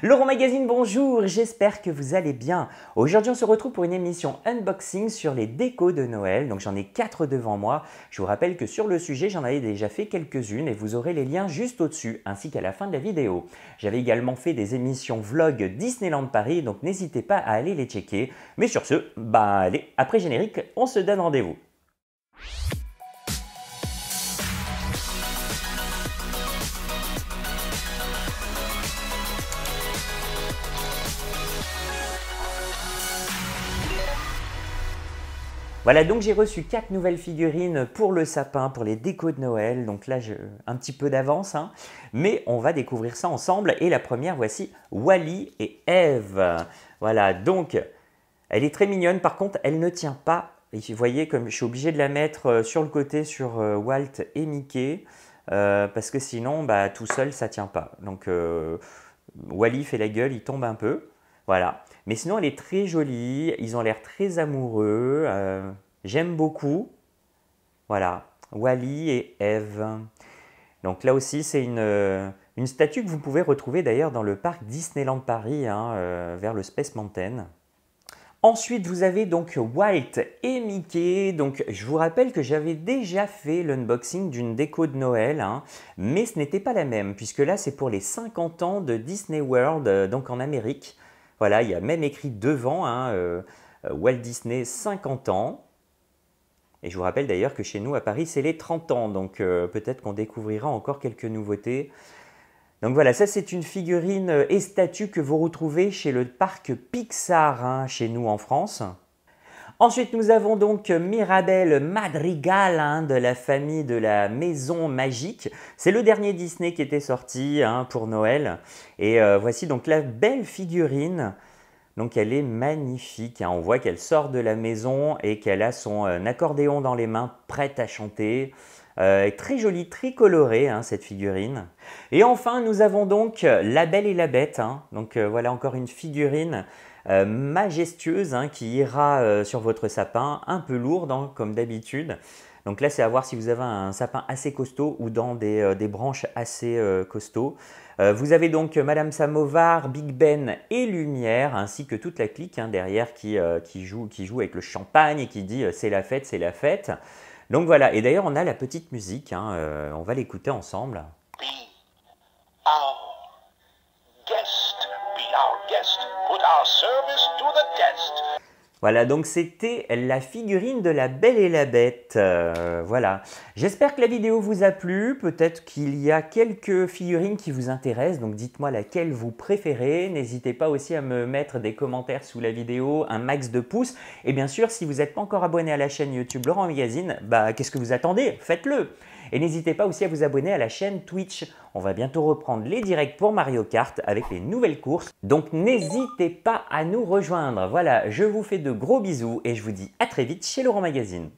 Laurent Magazine, bonjour, j'espère que vous allez bien. Aujourd'hui, on se retrouve pour une émission unboxing sur les décos de Noël. Donc j'en ai quatre devant moi. Je vous rappelle que sur le sujet, j'en avais déjà fait quelques-unes et vous aurez les liens juste au-dessus ainsi qu'à la fin de la vidéo. J'avais également fait des émissions vlog Disneyland Paris, donc n'hésitez pas à aller les checker. Mais sur ce, bah allez, après générique, on se donne rendez-vous. Voilà, donc j'ai reçu quatre nouvelles figurines pour le sapin, pour les décos de Noël. Donc là, j'ai un petit peu d'avance, hein. mais on va découvrir ça ensemble. Et la première, voici Wally et Eve. Voilà, donc elle est très mignonne. Par contre, elle ne tient pas. Et vous voyez, comme je suis obligé de la mettre euh, sur le côté sur euh, Walt et Mickey, euh, parce que sinon, bah, tout seul, ça tient pas. Donc Wally fait la gueule, il tombe un peu. Voilà. Mais sinon, elle est très jolie. Ils ont l'air très amoureux. Euh, j'aime beaucoup. Voilà. Wally et Eve. Donc là aussi, c'est euh, une, statue que vous pouvez retrouver d'ailleurs dans le parc Disneyland Paris, hein, euh, vers le Space Mountain. Ensuite, vous avez donc Walt et Mickey. Donc, je vous rappelle que j'avais déjà fait l'unboxing d'une déco de Noël, hein, mais ce n'était pas la même, puisque là, c'est pour les 50 ans de Disney World, donc en Amérique. Voilà, il y a même écrit devant hein, euh, Walt Disney 50 ans. Et je vous rappelle d'ailleurs que chez nous à Paris, c'est les 30 ans, donc euh, peut-être qu'on découvrira encore quelques nouveautés. Donc voilà, ça c'est une figurine et statue que vous retrouvez chez le parc Pixar, hein, chez nous en France. Ensuite, nous avons donc Mirabel Madrigal hein, de la famille de la Maison Magique. C'est le dernier Disney qui était sorti hein, pour Noël. Et euh, voici donc la belle figurine. Donc elle est magnifique. Hein. On voit qu'elle sort de la maison et qu'elle a son euh, accordéon dans les mains, prête à chanter. Euh, très jolie, très hein, cette figurine. Et enfin, nous avons donc euh, La Belle et la Bête. Hein. Donc euh, voilà encore une figurine majestueuse hein, qui ira sur votre sapin, un peu lourde comme d'habitude. Donc là, c'est à voir si vous avez un sapin assez costaud ou dans des, branches assez costauds. vous avez donc Madame Samovar, Big Ben et Lumière, ainsi que toute la clique derrière qui, joue, qui joue avec le champagne et qui dit c'est la fête, c'est la fête. Donc voilà, et d'ailleurs on a la petite musique, hein, euh, on va l'écouter ensemble. Voilà, donc c'était la figurine de la Belle et la Bête. Euh, voilà. J'espère que la vidéo vous a plu. Peut-être qu'il y a quelques figurines qui vous intéressent. Donc dites-moi laquelle vous préférez. N'hésitez pas aussi à me mettre des commentaires sous la vidéo, un max de pouces. Et bien sûr, si vous n'êtes pas encore abonné à la chaîne YouTube Laurent Magazine, bah qu'est-ce que vous attendez Faites-le. Et n'hésitez pas aussi à vous abonner à la chaîne Twitch. On va bientôt reprendre les directs pour Mario Kart avec les nouvelles courses. Donc n'hésitez pas à nous rejoindre. Voilà, je vous fais de gros bisous et je vous dis à très vite chez Laurent Magazine.